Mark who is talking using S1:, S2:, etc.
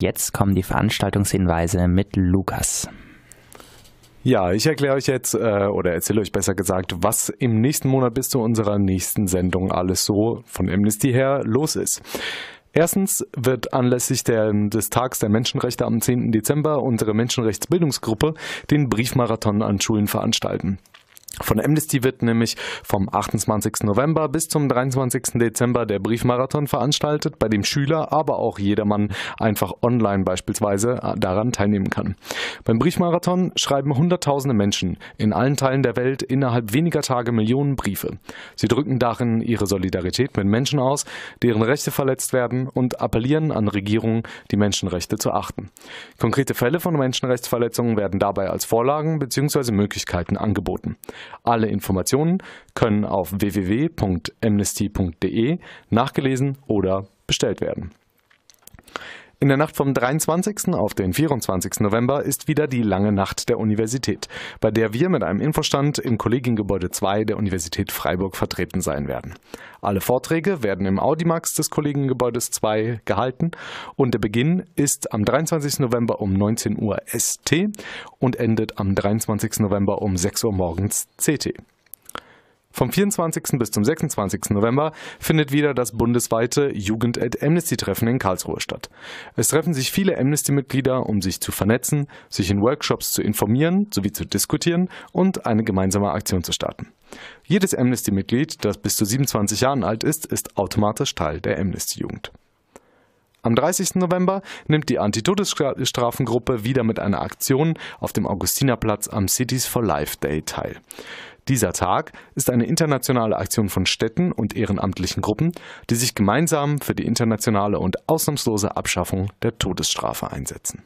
S1: Jetzt kommen die Veranstaltungshinweise mit Lukas. Ja, ich erkläre euch jetzt äh, oder erzähle euch besser gesagt, was im nächsten Monat bis zu unserer nächsten Sendung alles so von Amnesty her los ist. Erstens wird anlässlich der, des Tags der Menschenrechte am 10. Dezember unsere Menschenrechtsbildungsgruppe den Briefmarathon an Schulen veranstalten. Von Amnesty wird nämlich vom 28. November bis zum 23. Dezember der Briefmarathon veranstaltet, bei dem Schüler, aber auch jedermann einfach online beispielsweise äh, daran teilnehmen kann. Beim Briefmarathon schreiben Hunderttausende Menschen in allen Teilen der Welt innerhalb weniger Tage Millionen Briefe. Sie drücken darin ihre Solidarität mit Menschen aus, deren Rechte verletzt werden und appellieren an Regierungen, die Menschenrechte zu achten. Konkrete Fälle von Menschenrechtsverletzungen werden dabei als Vorlagen bzw. Möglichkeiten angeboten. Alle Informationen können auf www.amnesty.de nachgelesen oder bestellt werden. In der Nacht vom 23. auf den 24. November ist wieder die lange Nacht der Universität, bei der wir mit einem Infostand im Kollegiengebäude 2 der Universität Freiburg vertreten sein werden. Alle Vorträge werden im Audimax des Kollegiengebäudes 2 gehalten und der Beginn ist am 23. November um 19 Uhr ST und endet am 23. November um 6 Uhr morgens CT. Vom 24. bis zum 26. November findet wieder das bundesweite Jugend at Amnesty Treffen in Karlsruhe statt. Es treffen sich viele Amnesty-Mitglieder, um sich zu vernetzen, sich in Workshops zu informieren sowie zu diskutieren und eine gemeinsame Aktion zu starten. Jedes Amnesty-Mitglied, das bis zu 27 Jahren alt ist, ist automatisch Teil der Amnesty-Jugend. Am 30. November nimmt die Antitodesstrafengruppe wieder mit einer Aktion auf dem Augustinerplatz am Cities for Life Day teil. Dieser Tag ist eine internationale Aktion von Städten und ehrenamtlichen Gruppen, die sich gemeinsam für die internationale und ausnahmslose Abschaffung der Todesstrafe einsetzen.